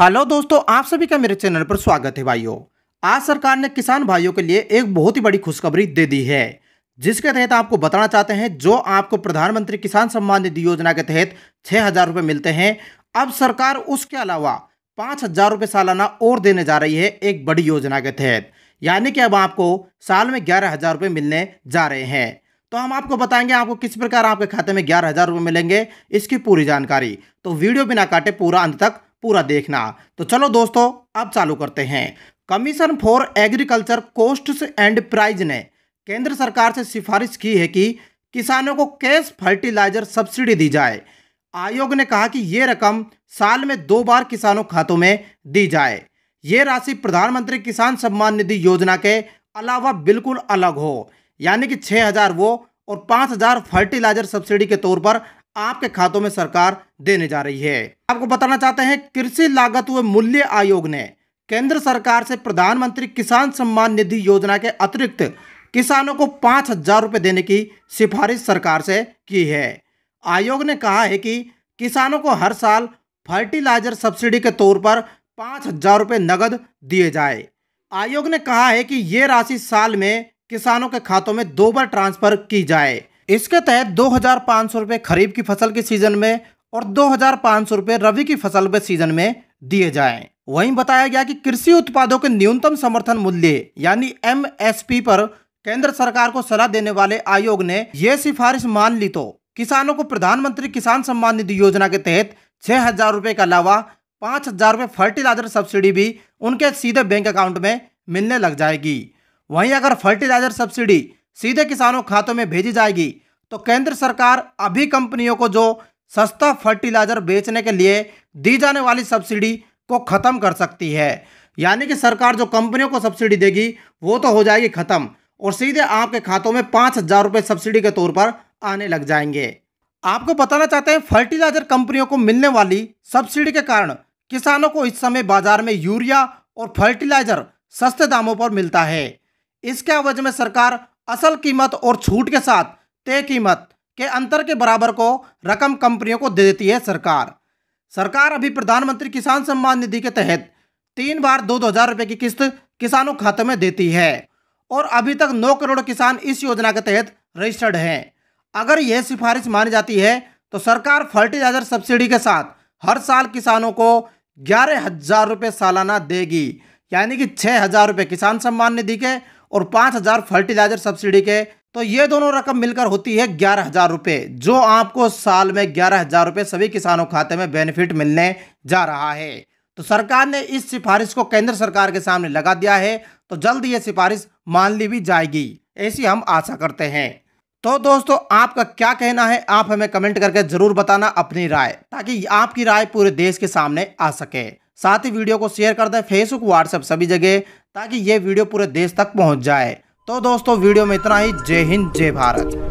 Hello दोस्तों आप सभी का मेरे चैनल पर स्वागत है भाइयों आज सरकार ने किसान भाइयों के लिए एक बहुत ही बड़ी खुशखबरी दे दी है जिसके तहत आपको बताना चाहते हैं जो आपको प्रधानमंत्री किसान सम्मान निधि योजना के तहत छः हजार रुपये मिलते हैं अब सरकार उसके अलावा पाँच हजार रुपये सालाना और देने जा रही है एक बड़ी योजना के तहत यानी कि अब आपको साल में ग्यारह हजार रुपये मिलने जा रहे हैं तो हम आपको बताएंगे आपको किस प्रकार आपके खाते में ग्यारह हजार रुपये मिलेंगे इसकी पूरी जानकारी तो वीडियो बिना काटे पूरा अंत तक पूरा देखना तो चलो दोस्तों अब चालू करते हैं commission for agriculture costs and prices ने केंद्र सरकार से सिफारिश की है कि किसानों को कैश फर्टिलाइजर सब्सिडी दी जाए आयोग ने कहा कि ये रकम साल में दो बार किसानों खातों में दी जाए ये राशि प्रधानमंत्री किसान सम्मान निधि योजना के अलावा बिल्कुल अलग हो यानी कि छः हज़ार वो और पाँच हज़ार फर्टिलाइजर सब्सिडी के तौर पर आपके खातों में सरकार देने जा रही है आपको बताना चाहते हैं कृषि लागत व मूल्य आयोग ने केंद्र सरकार से प्रधानमंत्री किसान सम्मान निधि योजना के अतिरिक्त किसानों को पाँच हजार रुपये देने की सिफारिश सरकार से की है आयोग ने कहा है कि किसानों को हर साल फर्टिलाइजर सब्सिडी के तौर पर पाँच हजार रुपये नकद दिए जाए आयोग ने कहा है कि ये राशि साल में किसानों के खातों में दो बार ट्रांसफर की जाए इसके तहत दो हज़ार पाँच सौ रुपये खरीफ की फसल के सीजन में और दो हज़ार पाँच सौ रुपये रबी की फसल के सीजन में दिए जाएं। वहीं बताया गया कि कृषि उत्पादों के न्यूनतम समर्थन मूल्य यानी एमएसपी पर केंद्र सरकार को सलाह देने वाले आयोग ने यह सिफारिश मान ली तो किसानों को प्रधानमंत्री किसान सम्मान निधि योजना के तहत छह हजार रुपए के अलावा पांच हजार रुपए फर्टिलाइजर सब्सिडी भी उनके सीधे बैंक अकाउंट में मिलने लग जाएगी वहीं अगर फर्टिलाइजर सब्सिडी सीधे किसानों खातों में भेजी जाएगी तो केंद्र सरकार अभी कंपनियों को जो सस्ता फर्टिलाइजर बेचने के लिए दी जाने वाली सब्सिडी को ख़त्म कर सकती है यानी कि सरकार जो कंपनियों को सब्सिडी देगी वो तो हो जाएगी ख़त्म और सीधे आपके खातों में पांच हज़ार रुपए सब्सिडी के तौर पर आने लग जाएंगे आपको बताना चाहते हैं फर्टिलाइजर कंपनियों को मिलने वाली सब्सिडी के कारण किसानों को इस समय बाजार में यूरिया और फर्टिलाइजर सस्ते दामों पर मिलता है इसके अवज में सरकार असल कीमत और छूट के साथ तय कीमत के अंतर के बराबर को रकम कंपनियों को दे देती है सरकार सरकार अभी प्रधानमंत्री किसान सम्मान निधि के तहत तीन बार दो दो हजार रुपये की किस्त किसानों खाते में देती है और अभी तक नौ करोड़ किसान इस योजना के तहत रजिस्टर्ड हैं अगर यह सिफारिश मानी जाती है तो सरकार फर्टिलाइजर सब्सिडी के साथ हर साल किसानों को ग्यारह हजार रुपये सालाना देगी यानी कि छः हजार रुपये किसान सम्मान निधि के और पाँच हज़ार फर्टिलाइजर सब्सिडी के तो ये दोनों रकम मिलकर होती है ग्यारह हज़ार रुपये जो आपको साल में ग्यारह हज़ार रुपये सभी किसानों खाते में बेनिफिट मिलने जा रहा है तो सरकार ने इस सिफारिश को केंद्र सरकार के सामने लगा दिया है तो जल्द ये सिफारिश मान ली भी जाएगी ऐसी हम आशा करते हैं तो दोस्तों आपका क्या कहना है आप हमें कमेंट करके ज़रूर बताना अपनी राय ताकि आपकी राय पूरे देश के सामने आ सके साथ ही वीडियो को शेयर कर दें फेसबुक व्हाट्सएप सभी जगह ताकि ये वीडियो पूरे देश तक पहुँच जाए तो दोस्तों वीडियो में इतना ही जय हिंद जय भारत